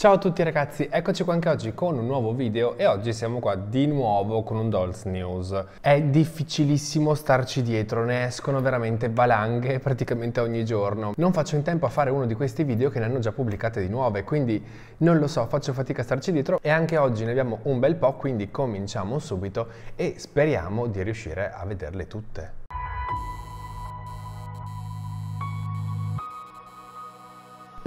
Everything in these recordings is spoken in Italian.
Ciao a tutti ragazzi, eccoci qua anche oggi con un nuovo video e oggi siamo qua di nuovo con un Dolls News. È difficilissimo starci dietro, ne escono veramente valanghe praticamente ogni giorno. Non faccio in tempo a fare uno di questi video che ne hanno già pubblicate di nuove, quindi non lo so, faccio fatica a starci dietro e anche oggi ne abbiamo un bel po', quindi cominciamo subito e speriamo di riuscire a vederle tutte.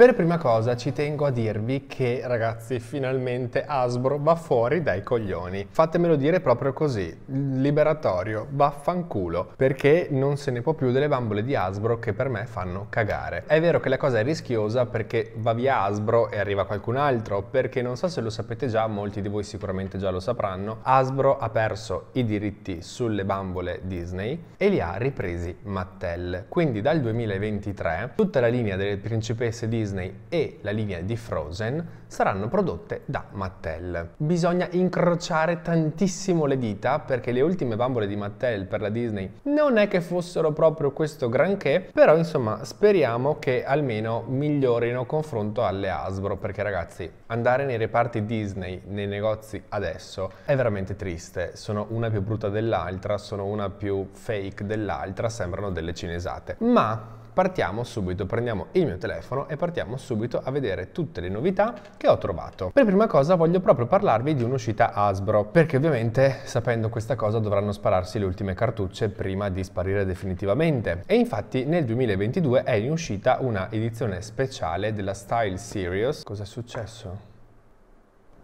Per prima cosa ci tengo a dirvi che ragazzi finalmente Hasbro va fuori dai coglioni. Fatemelo dire proprio così, liberatorio, vaffanculo, perché non se ne può più delle bambole di Hasbro che per me fanno cagare. È vero che la cosa è rischiosa perché va via Hasbro e arriva qualcun altro, perché non so se lo sapete già, molti di voi sicuramente già lo sapranno, Hasbro ha perso i diritti sulle bambole Disney e li ha ripresi Mattel. Quindi dal 2023 tutta la linea delle principesse Disney Disney e la linea di Frozen saranno prodotte da Mattel. Bisogna incrociare tantissimo le dita perché le ultime bambole di Mattel per la Disney non è che fossero proprio questo granché, però insomma speriamo che almeno migliorino confronto alle Hasbro perché ragazzi andare nei reparti Disney nei negozi adesso è veramente triste, sono una più brutta dell'altra, sono una più fake dell'altra, sembrano delle cinesate. Ma partiamo subito, prendiamo il mio telefono e partiamo subito a vedere tutte le novità che ho trovato. Per prima cosa voglio proprio parlarvi di un'uscita Hasbro, perché ovviamente sapendo questa cosa dovranno spararsi le ultime cartucce prima di sparire definitivamente. E infatti nel 2022 è in uscita una edizione speciale della Style Series. Cos'è successo?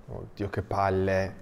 Oddio che palle!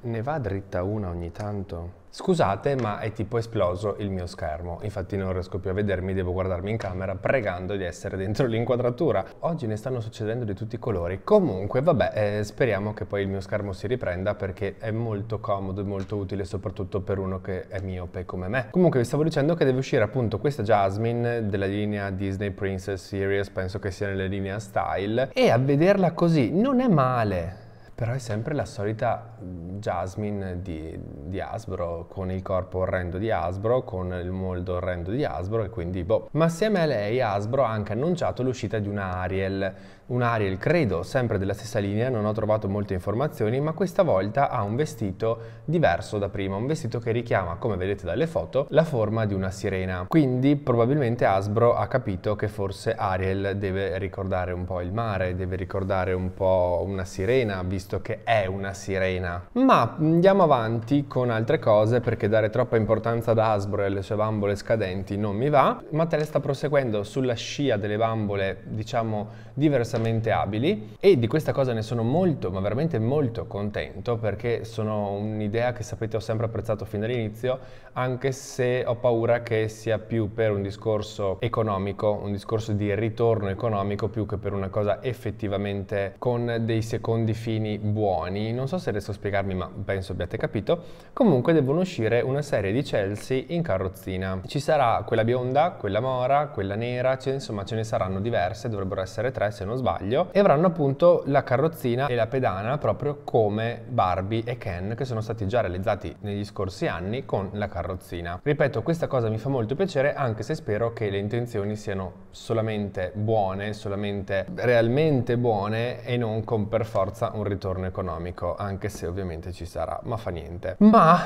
Ne va dritta una ogni tanto. Scusate, ma è tipo esploso il mio schermo. Infatti non riesco più a vedermi, devo guardarmi in camera pregando di essere dentro l'inquadratura. Oggi ne stanno succedendo di tutti i colori. Comunque, vabbè, eh, speriamo che poi il mio schermo si riprenda perché è molto comodo e molto utile soprattutto per uno che è miope come me. Comunque vi stavo dicendo che deve uscire appunto questa Jasmine della linea Disney Princess Series, penso che sia nella linea Style, e a vederla così non è male però è sempre la solita Jasmine di, di, Hasbro, con il corpo orrendo di Hasbro, con il moldo orrendo di Hasbro e quindi boh. Ma assieme a lei Hasbro ha anche annunciato l'uscita di una Ariel un Ariel, credo, sempre della stessa linea, non ho trovato molte informazioni, ma questa volta ha un vestito diverso da prima, un vestito che richiama, come vedete dalle foto, la forma di una sirena. Quindi probabilmente Asbro ha capito che forse Ariel deve ricordare un po' il mare, deve ricordare un po' una sirena, visto che è una sirena. Ma andiamo avanti con altre cose, perché dare troppa importanza ad Asbro e alle sue bambole scadenti non mi va. Mattel sta proseguendo sulla scia delle bambole, diciamo, diversamente diversamente abili e di questa cosa ne sono molto, ma veramente molto contento perché sono un'idea che sapete ho sempre apprezzato fin dall'inizio, anche se ho paura che sia più per un discorso economico, un discorso di ritorno economico più che per una cosa effettivamente con dei secondi fini buoni. Non so se riesco a spiegarmi, ma penso abbiate capito. Comunque devono uscire una serie di Chelsea in carrozzina. Ci sarà quella bionda, quella mora, quella nera, cioè, insomma ce ne saranno diverse, dovrebbero essere tre se non sbaglio, e avranno appunto la carrozzina e la pedana proprio come Barbie e Ken che sono stati già realizzati negli scorsi anni con la carrozzina carrozzina. Ripeto, questa cosa mi fa molto piacere anche se spero che le intenzioni siano solamente buone, solamente realmente buone e non con per forza un ritorno economico, anche se ovviamente ci sarà, ma fa niente. Ma,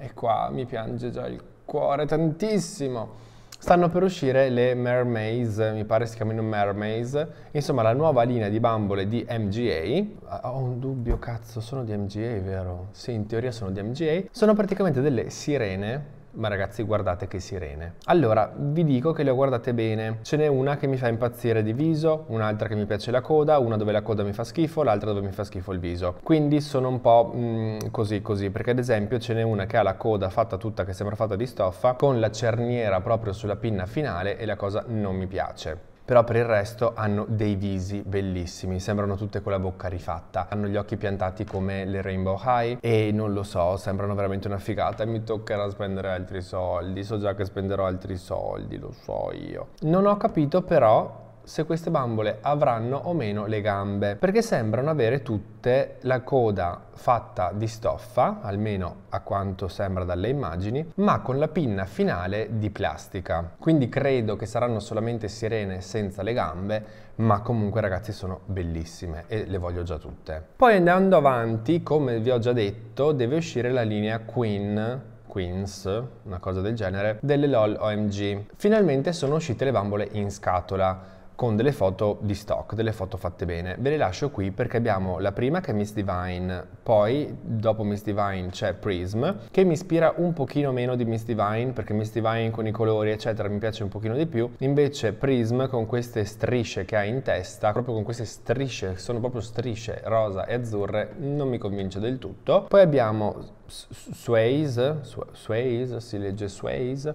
e qua mi piange già il cuore tantissimo. Stanno per uscire le Mermaids, mi pare si chiamino Mermaids, insomma la nuova linea di bambole di MGA. Ah, ho un dubbio, cazzo, sono di MGA, vero? Sì, in teoria sono di MGA. Sono praticamente delle sirene ma ragazzi guardate che sirene. Allora, vi dico che le ho guardate bene. Ce n'è una che mi fa impazzire di viso, un'altra che mi piace la coda, una dove la coda mi fa schifo, l'altra dove mi fa schifo il viso. Quindi sono un po' mh, mm, così così, perché ad esempio ce n'è una che ha la coda fatta tutta che sembra fatta di stoffa, con la cerniera proprio sulla pinna finale e la cosa non mi piace però per il resto hanno dei visi bellissimi, sembrano tutte con la bocca rifatta, hanno gli occhi piantati come le Rainbow High e non lo so, sembrano veramente una figata e mi toccherà spendere altri soldi, so già che spenderò altri soldi, lo so io. Non ho capito però se queste bambole avranno o meno le gambe, perché sembrano avere tutte la coda fatta di stoffa, almeno a quanto sembra dalle immagini, ma con la pinna finale di plastica. Quindi credo che saranno solamente sirene senza le gambe, ma comunque ragazzi sono bellissime e le voglio già tutte. Poi andando avanti, come vi ho già detto, deve uscire la linea Queen Queens, una cosa del genere, delle LOL OMG. Finalmente sono uscite le bambole in scatola con delle foto di stock, delle foto fatte bene. Ve le lascio qui perché abbiamo la prima che è Miss Divine, poi dopo Miss Divine c'è Prism, che mi ispira un pochino meno di Miss Divine, perché Miss Divine con i colori eccetera mi piace un pochino di più, invece Prism con queste strisce che ha in testa, proprio con queste strisce, sono proprio strisce rosa e azzurre, non mi convince del tutto. Poi abbiamo Sways, Swayze, si legge Sways,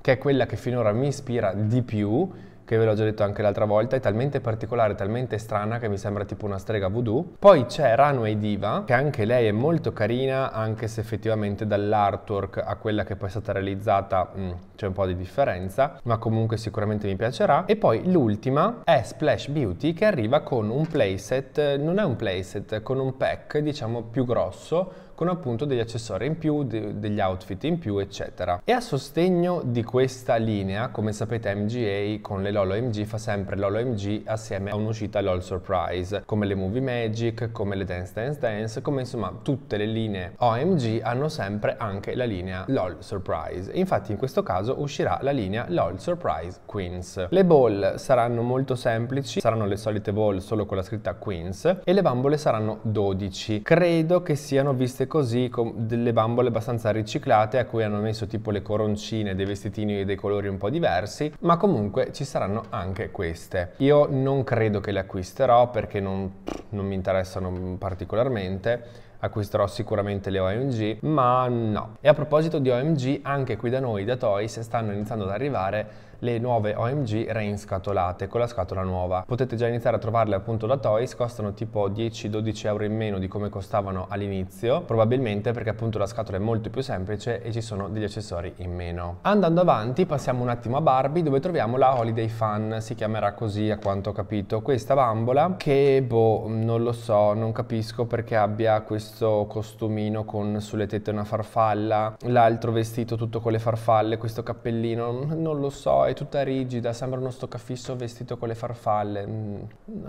che è quella che finora mi ispira di più, che ve l'ho già detto anche l'altra volta, è talmente particolare, talmente strana che mi sembra tipo una strega voodoo. Poi c'è Runway Diva, che anche lei è molto carina, anche se effettivamente dall'artwork a quella che poi è stata realizzata mm, c'è un po' di differenza, ma comunque sicuramente mi piacerà. E poi l'ultima è Splash Beauty, che arriva con un playset, non è un playset, con un pack diciamo più grosso, con appunto degli accessori in più, de degli outfit in più, eccetera. E a sostegno di questa linea, come sapete MGA con le Lolo MG fa sempre Lolo MG assieme a un'uscita LOL Surprise, come le Movie Magic, come le Dance Dance Dance, come insomma tutte le linee OMG hanno sempre anche la linea LOL Surprise. Infatti in questo caso uscirà la linea LOL Surprise Queens. Le ball saranno molto semplici, saranno le solite ball solo con la scritta Queens e le bambole saranno 12. Credo che siano viste così, con delle bambole abbastanza riciclate a cui hanno messo tipo le coroncine, dei vestitini dei colori un po' diversi, ma comunque ci saranno anche queste. Io non credo che le acquisterò perché non, non mi interessano particolarmente, acquisterò sicuramente le OMG, ma no. E a proposito di OMG, anche qui da noi, da Toys, stanno iniziando ad arrivare le nuove OMG reinscatolate con la scatola nuova. Potete già iniziare a trovarle appunto da Toys, costano tipo 10-12 euro in meno di come costavano all'inizio, probabilmente perché appunto la scatola è molto più semplice e ci sono degli accessori in meno. Andando avanti passiamo un attimo a Barbie dove troviamo la Holiday Fan, si chiamerà così a quanto ho capito, questa bambola che boh non lo so, non capisco perché abbia questo costumino con sulle tette una farfalla, l'altro vestito tutto con le farfalle, questo cappellino, non lo so, è tutta rigida, sembra uno stoccafisso vestito con le farfalle. Mm,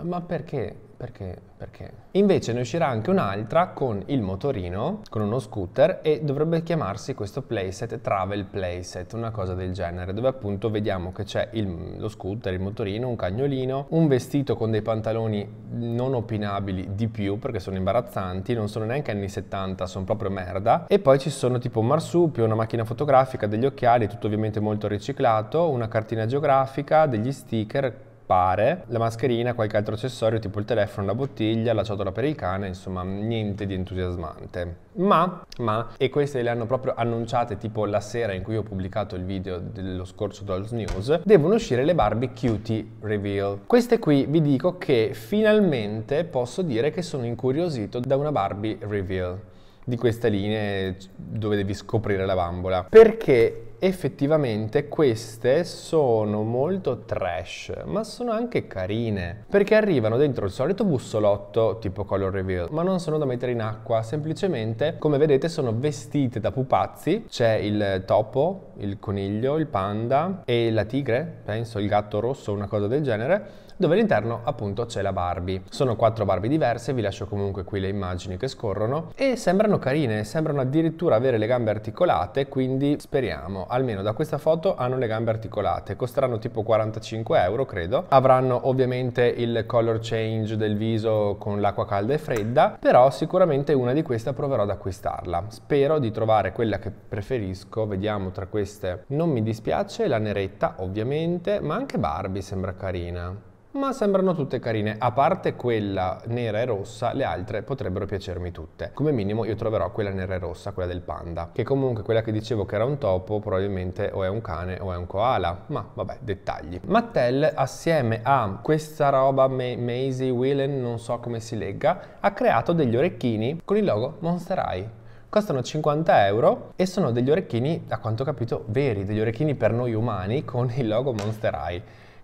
ma perché? Perché? Perché? Invece ne uscirà anche un'altra con il motorino, con uno scooter e dovrebbe chiamarsi questo playset Travel Playset, una cosa del genere, dove appunto vediamo che c'è lo scooter, il motorino, un cagnolino, un vestito con dei pantaloni non opinabili di più perché sono imbarazzanti, non sono neanche anni 70, sono proprio merda. E poi ci sono tipo un marsupio, una macchina fotografica, degli occhiali, tutto ovviamente molto riciclato, una cartina geografica, degli sticker, pare, la mascherina, qualche altro accessorio tipo il telefono, la bottiglia, la ciotola per il cane, insomma niente di entusiasmante. Ma, ma, e queste le hanno proprio annunciate tipo la sera in cui ho pubblicato il video dello scorso Dolls News, devono uscire le Barbie Cutie Reveal. Queste qui vi dico che finalmente posso dire che sono incuriosito da una Barbie Reveal di queste linee dove devi scoprire la bambola perché effettivamente queste sono molto trash, ma sono anche carine, perché arrivano dentro il solito bussolotto tipo color reveal, ma non sono da mettere in acqua, semplicemente come vedete sono vestite da pupazzi, c'è il topo, il coniglio, il panda e la tigre, penso il gatto rosso, o una cosa del genere, dove all'interno appunto c'è la Barbie. Sono quattro Barbie diverse, vi lascio comunque qui le immagini che scorrono e sembrano carine, sembrano addirittura avere le gambe articolate, quindi speriamo almeno da questa foto hanno le gambe articolate, costeranno tipo 45 euro credo, avranno ovviamente il color change del viso con l'acqua calda e fredda, però sicuramente una di queste proverò ad acquistarla. Spero di trovare quella che preferisco, vediamo tra queste. Non mi dispiace la neretta ovviamente, ma anche Barbie sembra carina ma sembrano tutte carine. A parte quella nera e rossa, le altre potrebbero piacermi tutte. Come minimo io troverò quella nera e rossa, quella del panda, che comunque quella che dicevo che era un topo probabilmente o è un cane o è un koala, ma vabbè, dettagli. Mattel assieme a questa roba Ma Maisie Willen, non so come si legga, ha creato degli orecchini con il logo Monster Eye costano 50 euro e sono degli orecchini, a quanto ho capito, veri, degli orecchini per noi umani con il logo Monster Eye.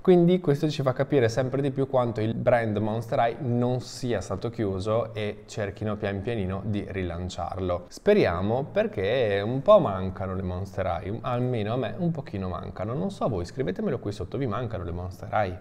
Quindi questo ci fa capire sempre di più quanto il brand Monster Eye non sia stato chiuso e cerchino pian pianino di rilanciarlo. Speriamo perché un po' mancano le Monster Eye, almeno a me un pochino mancano. Non so voi, scrivetemelo qui sotto, vi mancano le Monster Eye?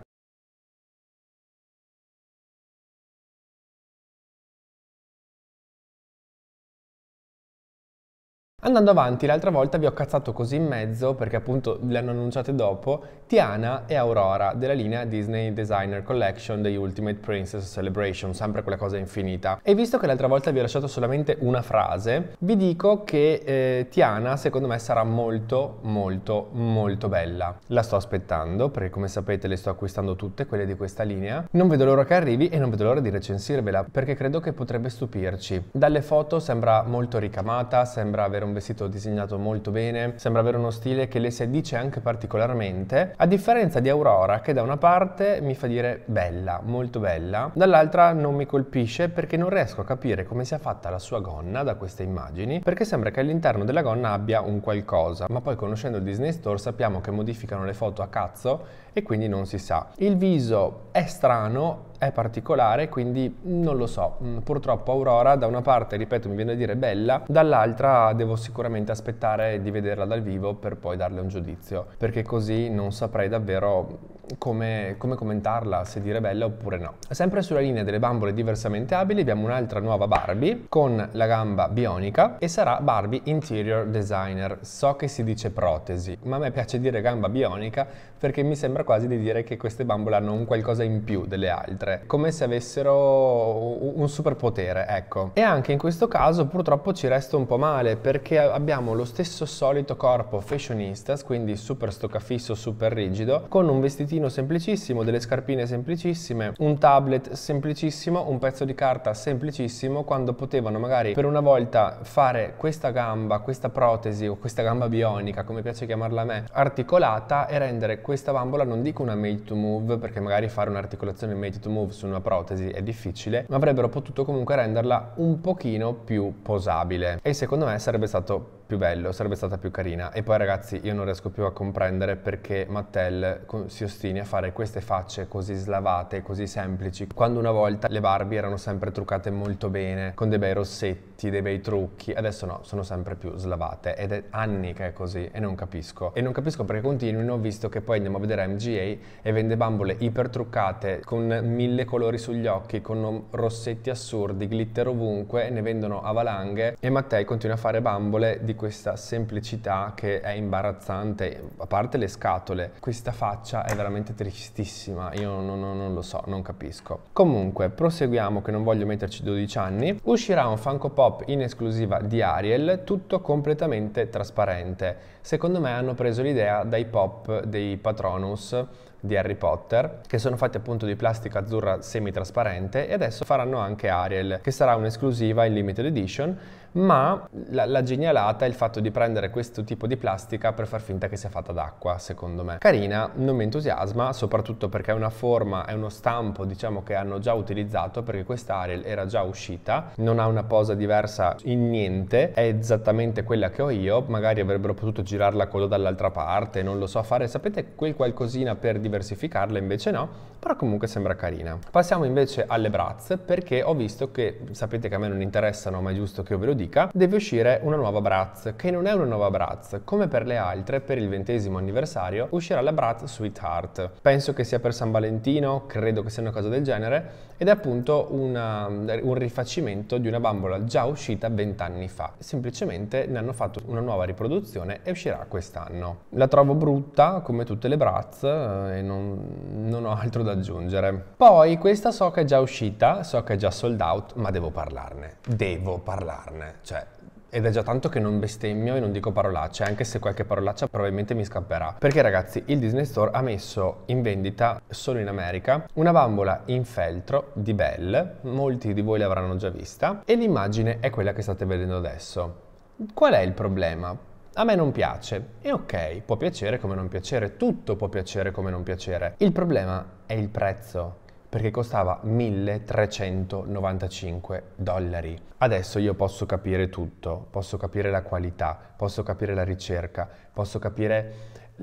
Andando avanti, l'altra volta vi ho cazzato così in mezzo perché appunto le hanno annunciate dopo Tiana e Aurora della linea Disney Designer Collection The Ultimate Princess Celebration, sempre quella cosa infinita. E visto che l'altra volta vi ho lasciato solamente una frase, vi dico che eh, Tiana secondo me sarà molto molto molto bella. La sto aspettando perché come sapete le sto acquistando tutte quelle di questa linea. Non vedo l'ora che arrivi e non vedo l'ora di recensirvela perché credo che potrebbe stupirci. Dalle foto sembra molto ricamata, sembra avere un vestito disegnato molto bene, sembra avere uno stile che le si addice anche particolarmente a differenza di Aurora che da una parte mi fa dire bella, molto bella, dall'altra non mi colpisce perché non riesco a capire come sia fatta la sua gonna da queste immagini, perché sembra che all'interno della gonna abbia un qualcosa, ma poi conoscendo il Disney Store sappiamo che modificano le foto a cazzo e quindi non si sa. Il viso è strano, è particolare, quindi non lo so. Mm, purtroppo Aurora da una parte, ripeto, mi viene a dire bella, dall'altra devo sicuramente aspettare di vederla dal vivo per poi darle un giudizio, perché così non saprei davvero come, come commentarla, se dire bella oppure no. Sempre sulla linea delle bambole diversamente abili abbiamo un'altra nuova Barbie con la gamba bionica e sarà Barbie Interior Designer. So che si dice protesi, ma a me piace dire gamba bionica perché mi sembra quasi di dire che queste bambole hanno un qualcosa in più delle altre, come se avessero un superpotere, ecco. E anche in questo caso purtroppo ci resta un po' male perché abbiamo lo stesso solito corpo fashionistas, quindi super stoccafisso, super rigido, con un vestitino tappetino semplicissimo, delle scarpine semplicissime, un tablet semplicissimo, un pezzo di carta semplicissimo, quando potevano magari per una volta fare questa gamba, questa protesi o questa gamba bionica, come piace chiamarla a me, articolata e rendere questa bambola, non dico una made to move, perché magari fare un'articolazione made to move su una protesi è difficile, ma avrebbero potuto comunque renderla un pochino più posabile. E secondo me sarebbe stato più bello, sarebbe stata più carina. E poi ragazzi io non riesco più a comprendere perché Mattel si ostini a fare queste facce così slavate, così semplici, quando una volta le Barbie erano sempre truccate molto bene, con dei bei rossetti, dei bei trucchi, adesso no, sono sempre più slavate ed è anni che è così e non capisco. E non capisco perché continuino visto che poi andiamo a vedere MGA e vende bambole iper truccate con mille colori sugli occhi, con rossetti assurdi, glitter ovunque, ne vendono a valanghe e Mattei continua a fare bambole di questa semplicità che è imbarazzante, a parte le scatole, questa faccia è veramente tristissima, io non, non, non lo so, non capisco. Comunque, proseguiamo che non voglio metterci 12 anni, uscirà un Funko Pop in esclusiva di Ariel, tutto completamente trasparente. Secondo me hanno preso l'idea dai pop dei Patronus di Harry Potter, che sono fatti appunto di plastica azzurra semi trasparente e adesso faranno anche Ariel, che sarà un'esclusiva in limited edition ma la, la, genialata è il fatto di prendere questo tipo di plastica per far finta che sia fatta d'acqua, secondo me. Carina, non mi entusiasma, soprattutto perché è una forma, è uno stampo, diciamo, che hanno già utilizzato, perché questa Ariel era già uscita, non ha una posa diversa in niente, è esattamente quella che ho io, magari avrebbero potuto girarla coda dall'altra parte, non lo so fare, sapete quel qualcosina per diversificarla, invece no, però comunque sembra carina. Passiamo invece alle brazze, perché ho visto che, sapete che a me non interessano, ma è giusto che io ve lo dico pubblica, deve uscire una nuova Bratz, che non è una nuova Bratz. Come per le altre, per il ventesimo anniversario, uscirà la Bratz Sweetheart. Penso che sia per San Valentino, credo che sia una cosa del genere, ed è appunto una, un rifacimento di una bambola già uscita vent'anni fa. Semplicemente ne hanno fatto una nuova riproduzione e uscirà quest'anno. La trovo brutta, come tutte le Bratz, eh, e non, non ho altro da aggiungere. Poi questa so che è già uscita, so che è già sold out, ma devo parlarne. Devo parlarne me, cioè, ed è già tanto che non bestemmio e non dico parolacce, anche se qualche parolaccia probabilmente mi scapperà. Perché ragazzi, il Disney Store ha messo in vendita solo in America una bambola in feltro di Belle, molti di voi l'avranno già vista, e l'immagine è quella che state vedendo adesso. Qual è il problema? a me non piace. E ok, può piacere come non piacere, tutto può piacere come non piacere. Il problema è il prezzo perché costava 1395 dollari. Adesso io posso capire tutto, posso capire la qualità, posso capire la ricerca, posso capire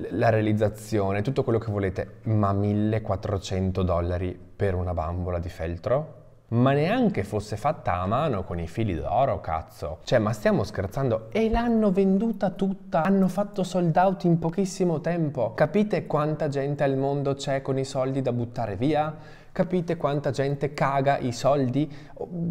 la realizzazione, tutto quello che volete, ma 1400 dollari per una bambola di feltro? Ma neanche fosse fatta a mano con i fili d'oro, cazzo. Cioè, ma stiamo scherzando? E l'hanno venduta tutta, hanno fatto sold out in pochissimo tempo. Capite quanta gente al mondo c'è con i soldi da buttare via? Capite quanta gente caga i soldi?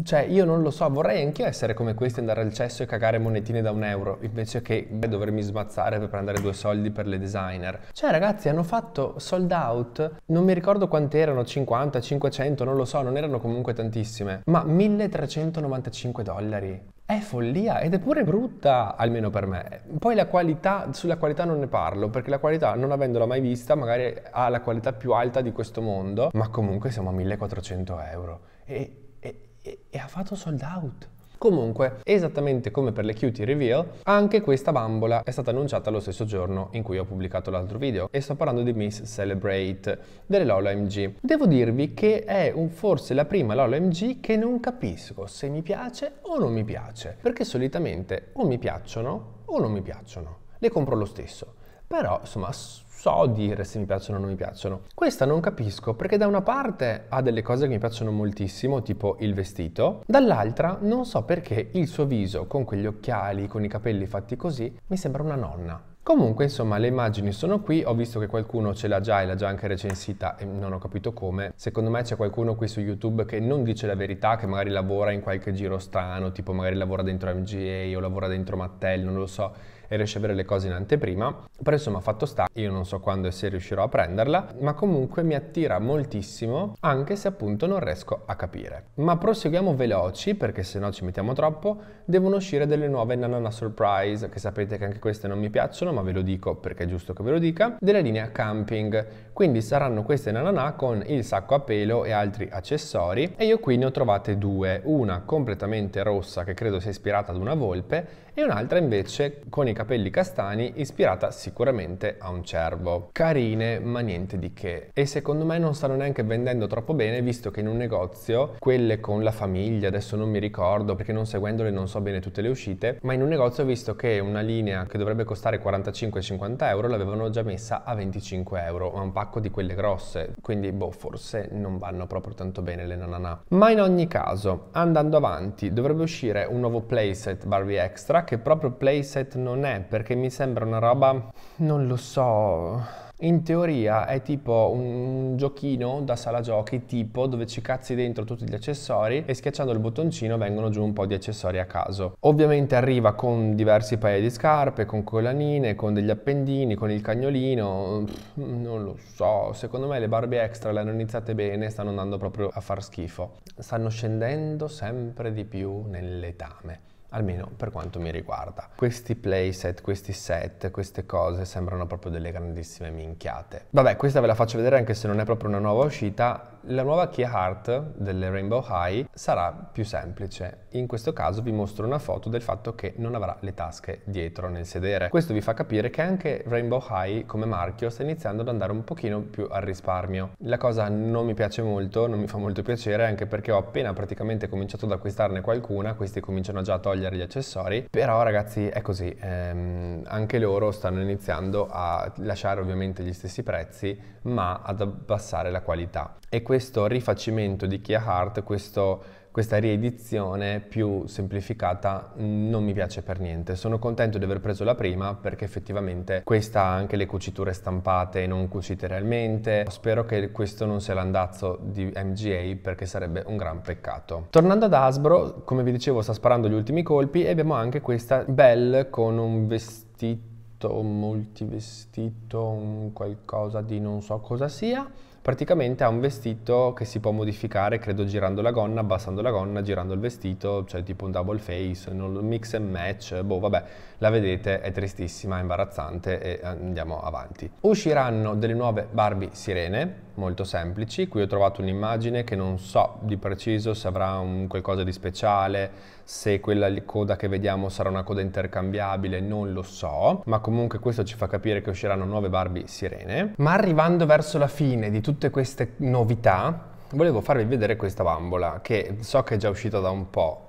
Cioè, io non lo so, vorrei anch'io essere come questi, andare al cesso e cagare monetine da un euro, invece che beh, dovermi smazzare per prendere due soldi per le designer. Cioè, ragazzi, hanno fatto sold out, non mi ricordo quante erano, 50, 500, non lo so, non erano comunque tantissime, ma 1395 dollari. È follia ed è pure brutta, almeno per me. Poi la qualità, sulla qualità non ne parlo, perché la qualità, non avendola mai vista, magari ha la qualità più alta di questo mondo, ma comunque siamo a 1400 euro. E, e, e, e ha fatto sold out. Comunque, esattamente come per le Cutie Reveal, anche questa bambola è stata annunciata lo stesso giorno in cui ho pubblicato l'altro video e sto parlando di Miss Celebrate delle Lolo MG. Devo dirvi che è un, forse la prima Lolo MG che non capisco se mi piace o non mi piace, perché solitamente o mi piacciono o non mi piacciono. Le compro lo stesso però insomma so dire se mi piacciono o non mi piacciono. Questa non capisco perché da una parte ha delle cose che mi piacciono moltissimo, tipo il vestito, dall'altra non so perché il suo viso con quegli occhiali, con i capelli fatti così, mi sembra una nonna. Comunque, insomma, le immagini sono qui, ho visto che qualcuno ce l'ha già e l'ha già anche recensita e non ho capito come. Secondo me c'è qualcuno qui su YouTube che non dice la verità, che magari lavora in qualche giro strano, tipo magari lavora dentro MGA o lavora dentro Mattel, non lo so e riesce a avere le cose in anteprima, però insomma fatto sta, io non so quando e se riuscirò a prenderla, ma comunque mi attira moltissimo anche se appunto non riesco a capire. Ma proseguiamo veloci perché se no ci mettiamo troppo, devono uscire delle nuove Nanana Surprise, che sapete che anche queste non mi piacciono, ma ve lo dico perché è giusto che ve lo dica, della linea Camping. Quindi saranno queste Nanana con il sacco a pelo e altri accessori e io qui ne ho trovate due, una completamente rossa che credo sia ispirata ad una volpe e un'altra invece con i capelli castani ispirata sicuramente a un cervo. Carine ma niente di che. E secondo me non stanno neanche vendendo troppo bene visto che in un negozio quelle con la famiglia, adesso non mi ricordo perché non seguendole non so bene tutte le uscite, ma in un negozio ho visto che una linea che dovrebbe costare 45-50 euro l'avevano già messa a 25 euro, ma un pacco di quelle grosse, quindi boh forse non vanno proprio tanto bene le nanana. Ma in ogni caso, andando avanti, dovrebbe uscire un nuovo playset Barbie Extra che proprio playset non è è perché mi sembra una roba, non lo so, in teoria è tipo un giochino da sala giochi tipo dove ci cazzi dentro tutti gli accessori e schiacciando il bottoncino vengono giù un po' di accessori a caso. Ovviamente arriva con diversi paia di scarpe, con collanine, con degli appendini, con il cagnolino, Pff, non lo so, secondo me le Barbie extra le hanno iniziate bene stanno andando proprio a far schifo. Stanno scendendo sempre di più nell'etame almeno per quanto mi riguarda. Questi playset, questi set, queste cose sembrano proprio delle grandissime minchiate. Vabbè, questa ve la faccio vedere anche se non è proprio una nuova uscita, la nuova key art delle Rainbow High sarà più semplice. In questo caso vi mostro una foto del fatto che non avrà le tasche dietro nel sedere. Questo vi fa capire che anche Rainbow High come marchio sta iniziando ad andare un pochino più al risparmio. La cosa non mi piace molto, non mi fa molto piacere anche perché ho appena praticamente cominciato ad acquistarne qualcuna, questi cominciano già a togliere gli accessori, però ragazzi è così, ehm, anche loro stanno iniziando a lasciare ovviamente gli stessi prezzi ma ad abbassare la qualità. E questo questo rifacimento di Kia Heart, questo, questa riedizione più semplificata non mi piace per niente. Sono contento di aver preso la prima perché effettivamente questa ha anche le cuciture stampate e non cucite realmente. Spero che questo non sia l'andazzo di MGA perché sarebbe un gran peccato. Tornando ad Hasbro, come vi dicevo sta sparando gli ultimi colpi e abbiamo anche questa Belle con un vestito un multivestito, un qualcosa di non so cosa sia praticamente ha un vestito che si può modificare, credo girando la gonna, abbassando la gonna, girando il vestito, cioè tipo un double face, un mix and match, boh vabbè, la vedete, è tristissima, è imbarazzante e eh, andiamo avanti. Usciranno delle nuove Barbie sirene, molto semplici, qui ho trovato un'immagine che non so di preciso se avrà un qualcosa di speciale, se quella coda che vediamo sarà una coda intercambiabile, non lo so, ma comunque questo ci fa capire che usciranno nuove Barbie sirene. Ma arrivando verso la fine di tutto tutte queste novità, volevo farvi vedere questa bambola che so che è già uscita da un po'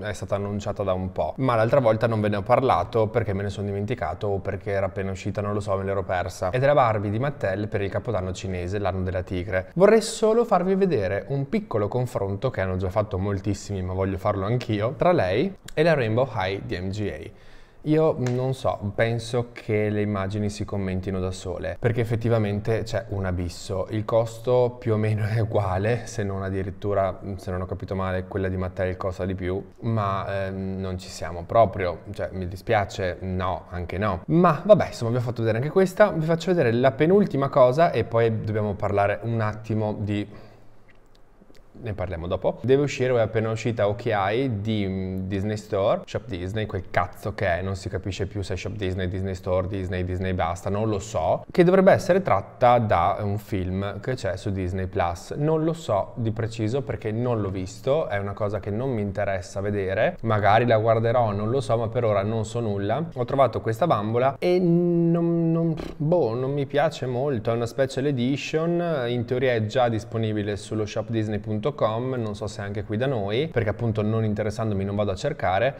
è stata annunciata da un po', ma l'altra volta non ve ne ho parlato perché me ne sono dimenticato o perché era appena uscita, non lo so, me l'ero persa. Ed è la Barbie di Mattel per il capodanno cinese, l'anno della tigre. Vorrei solo farvi vedere un piccolo confronto che hanno già fatto moltissimi, ma voglio farlo anch'io, tra lei e la Rainbow High di MGA. Io non so, penso che le immagini si commentino da sole, perché effettivamente c'è un abisso. Il costo più o meno è uguale, se non addirittura, se non ho capito male, quella di Mattel costa di più, ma eh, non ci siamo proprio, cioè mi dispiace, no, anche no. Ma vabbè, insomma vi ho fatto vedere anche questa, vi faccio vedere la penultima cosa e poi dobbiamo parlare un attimo di ne parliamo dopo. Deve uscire, o è appena uscita OKI di mm, Disney Store, Shop Disney, quel cazzo che è, non si capisce più se è Shop Disney, Disney Store, Disney, Disney basta, non lo so, che dovrebbe essere tratta da un film che c'è su Disney Plus. Non lo so di preciso perché non l'ho visto, è una cosa che non mi interessa vedere, magari la guarderò, non lo so, ma per ora non so nulla. Ho trovato questa bambola e non, non boh, non mi piace molto, è una special edition, in teoria è già disponibile sullo shopdisney.com www.ecoscienza.com, non so se anche qui da noi, perché appunto non interessandomi non vado a cercare,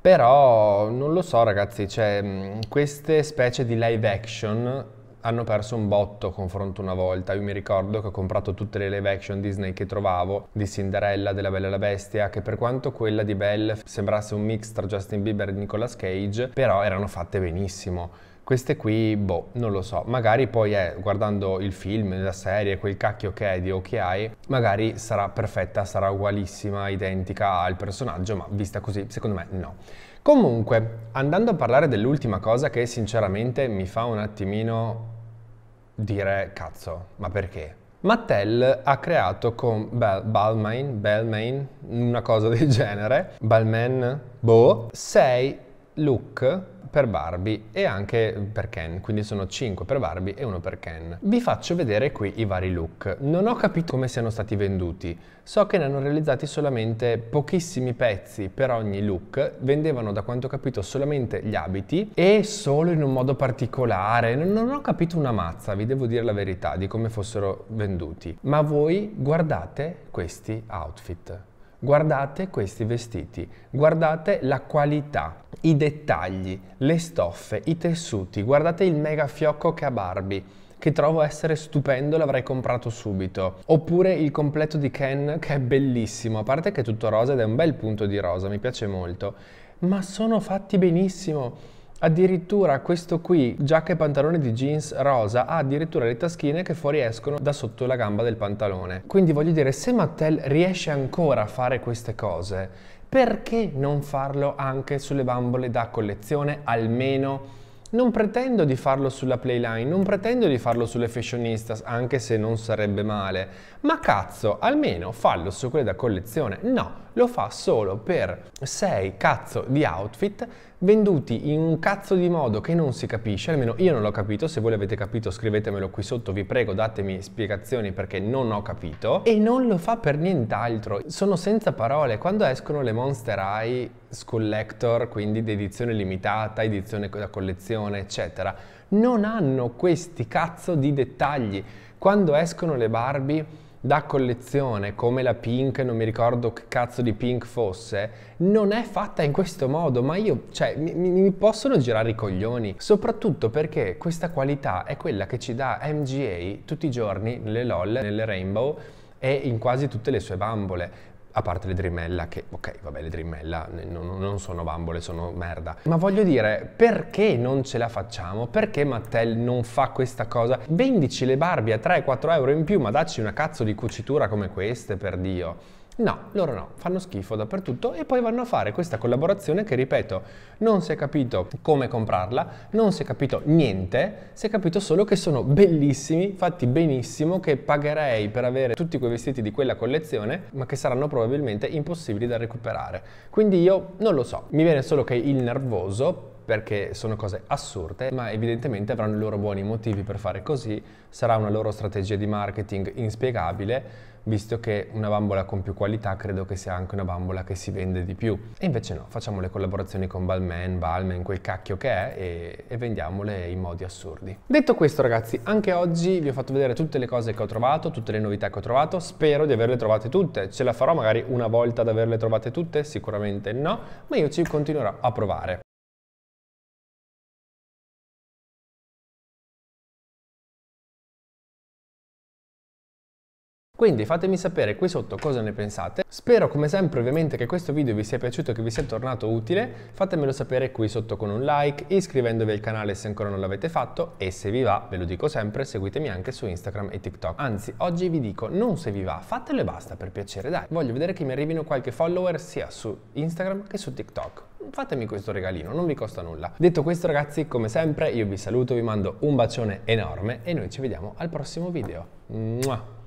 però non lo so ragazzi, cioè queste specie di live action hanno perso un botto confronto una volta. Io mi ricordo che ho comprato tutte le live action Disney che trovavo, di Cinderella, della Bella e la Bestia, che per quanto quella di Belle sembrasse un mix tra Justin Bieber e Nicolas Cage, però erano fatte benissimo. Queste qui, boh, non lo so. Magari poi eh, guardando il film, la serie, quel cacchio che è di OKI, magari sarà perfetta, sarà ugualissima, identica al personaggio, ma vista così, secondo me no. Comunque, andando a parlare dell'ultima cosa che sinceramente mi fa un attimino dire cazzo, ma perché? Mattel ha creato con Bal- Balmain, Balmain, una cosa del genere, Balmain, boh, sei look per Barbie e anche per Ken, quindi sono 5 per Barbie e uno per Ken. Vi faccio vedere qui i vari look. Non ho capito come siano stati venduti, so che ne hanno realizzati solamente pochissimi pezzi per ogni look, vendevano da quanto ho capito solamente gli abiti e solo in un modo particolare, non ho capito una mazza, vi devo dire la verità di come fossero venduti. Ma voi guardate questi outfit. Guardate questi vestiti, guardate la qualità i dettagli, le stoffe, i tessuti. Guardate il mega fiocco che ha Barbie che trovo essere stupendo e l'avrei comprato subito. Oppure il completo di Ken che è bellissimo, a parte che è tutto rosa ed è un bel punto di rosa, mi piace molto, ma sono fatti benissimo. Addirittura questo qui, giacca e pantalone di jeans rosa, ha addirittura le taschine che fuoriescono da sotto la gamba del pantalone. Quindi voglio dire, se Mattel riesce ancora a fare queste cose, perché non farlo anche sulle bambole da collezione almeno? Non pretendo di farlo sulla Playline, non pretendo di farlo sulle Fashionistas, anche se non sarebbe male, ma cazzo, almeno fallo su quelle da collezione. No, lo fa solo per 6 cazzo di outfit venduti in un cazzo di modo che non si capisce, almeno io non l'ho capito, se voi l'avete capito scrivetemelo qui sotto, vi prego datemi spiegazioni perché non ho capito e non lo fa per nient'altro, sono senza parole, quando escono le Monster Eye Scollector, quindi di edizione limitata, edizione da collezione, eccetera, non hanno questi cazzo di dettagli, quando escono le Barbie da collezione come la Pink, non mi ricordo che cazzo di Pink fosse, non è fatta in questo modo, ma io, cioè, mi, mi possono girare i coglioni, soprattutto perché questa qualità è quella che ci dà MGA tutti i giorni nelle LOL, nelle Rainbow e in quasi tutte le sue bambole a parte le Dreamella, che ok, vabbè, le Dreamella non, non, sono bambole, sono merda. Ma voglio dire, perché non ce la facciamo? Perché Mattel non fa questa cosa? Vendici le Barbie a 3-4 euro in più, ma dacci una cazzo di cucitura come queste, per Dio. No, loro no, fanno schifo dappertutto e poi vanno a fare questa collaborazione che, ripeto, non si è capito come comprarla, non si è capito niente, si è capito solo che sono bellissimi, fatti benissimo, che pagherei per avere tutti quei vestiti di quella collezione, ma che saranno probabilmente impossibili da recuperare. Quindi io non lo so, mi viene solo che il nervoso perché sono cose assurde, ma evidentemente avranno i loro buoni motivi per fare così, sarà una loro strategia di marketing inspiegabile, visto che una bambola con più qualità credo che sia anche una bambola che si vende di più. E invece no, facciamo le collaborazioni con Balmain, Balmain, quel cacchio che è e, e vendiamole in modi assurdi. Detto questo ragazzi, anche oggi vi ho fatto vedere tutte le cose che ho trovato, tutte le novità che ho trovato, spero di averle trovate tutte, ce la farò magari una volta ad averle trovate tutte, sicuramente no, ma io ci continuerò a provare. Quindi fatemi sapere qui sotto cosa ne pensate. Spero come sempre ovviamente che questo video vi sia piaciuto e che vi sia tornato utile. Fatemelo sapere qui sotto con un like, iscrivendovi al canale se ancora non l'avete fatto e se vi va, ve lo dico sempre, seguitemi anche su Instagram e TikTok. Anzi, oggi vi dico non se vi va, fatelo e basta per piacere, dai. Voglio vedere che mi arrivino qualche follower sia su Instagram che su TikTok. Fatemi questo regalino, non vi costa nulla. Detto questo ragazzi, come sempre io vi saluto, vi mando un bacione enorme e noi ci vediamo al prossimo video. Muah.